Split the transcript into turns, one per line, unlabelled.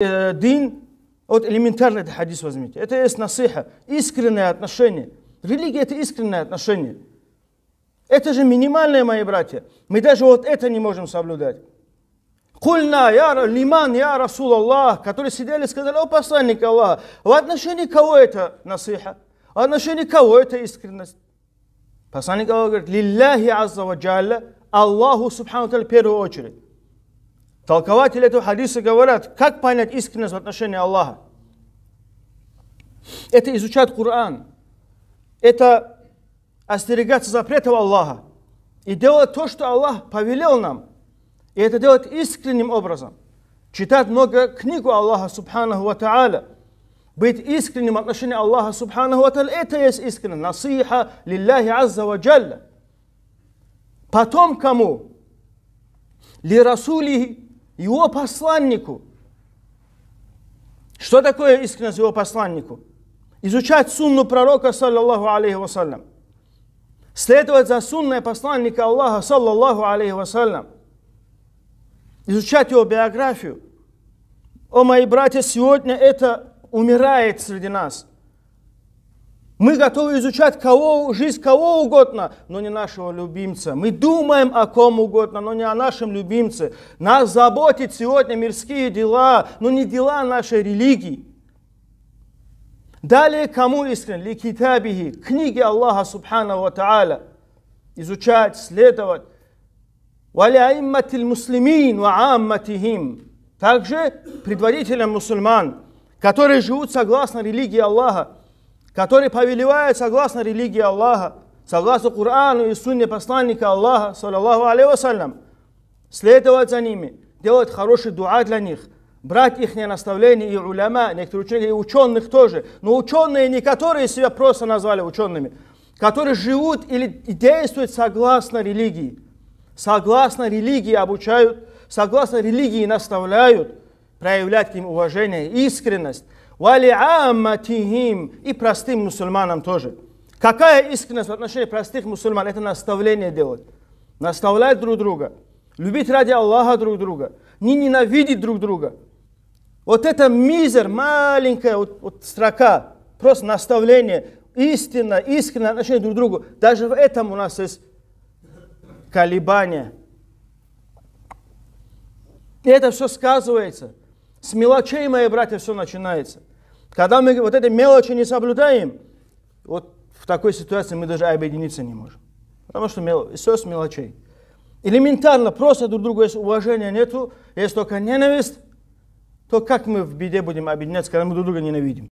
дин от элементарный хадис возьмите. Это есть насыха, искреннее отношение. Религия – это искреннее отношение. Это же минимальное, мои братья. Мы даже вот это не можем соблюдать. Кульна, я, лиман, я, Расул Аллах, которые сидели и сказали, о посланник Аллаха, в отношении кого это насыха? В отношении кого это искренность? Посланник Аллаха говорит, лилляхи азза ва джалля, Аллаху субхану в первую очередь. Толкователи этого хадиса говорят, как понять искренность в отношении Аллаха. Это изучать Коран. Это остерегаться запретов Аллаха. И делать то, что Аллах повелел нам. И это делать искренним образом. Читать много книгу Аллаха Субханаху Ва Та'аля. Быть искренним в отношении Аллаха Субханаху Ва Та'аля. Это есть искренность. Насиха лилляхи Азза Ва Джалля. Потом кому? Ли Расулихи его посланнику. Что такое искренность его посланнику? Изучать сунну пророка, саллаллаху алейхи вассалям. Следовать за сунной посланника Аллаха, саллаллаху алейхи вассалям. Изучать его биографию. О, мои братья, сегодня это умирает среди нас. Мы готовы изучать кого, жизнь кого угодно, но не нашего любимца. Мы думаем о ком угодно, но не о нашем любимце. Нас заботит сегодня мирские дела, но не дела нашей религии. Далее кому искренне? Ли китабихи, книги Аллаха Субхану Ва Та'аля. Изучать, следовать. Валяимматил муслимин ва амматихим. Также предводителям мусульман, которые живут согласно религии Аллаха который повелевает согласно религии Аллаха, согласно Корану и Сунне посланника Аллаха, саллаллаху алейхи следовать за ними, делать хорошие дуа для них, брать их наставления и уляма, некоторые ученые и ученых тоже, но ученые не которые себя просто назвали учеными, которые живут или действуют согласно религии, согласно религии обучают, согласно религии наставляют проявлять к ним уважение, искренность, валиаматихим и простым мусульманам тоже. Какая искренность в отношении простых мусульман? Это наставление делать. Наставлять друг друга. Любить ради Аллаха друг друга. Не ненавидеть друг друга. Вот это мизер, маленькая вот, вот строка, просто наставление, истинно, искреннее отношение друг к другу. Даже в этом у нас есть колебания. И это все сказывается – с мелочей, мои братья, все начинается. Когда мы вот эти мелочи не соблюдаем, вот в такой ситуации мы даже объединиться не можем. Потому что мел... все с мелочей. Элементарно, просто друг другу, если уважения нету, есть только ненависть, то как мы в беде будем объединяться, когда мы друг друга ненавидим?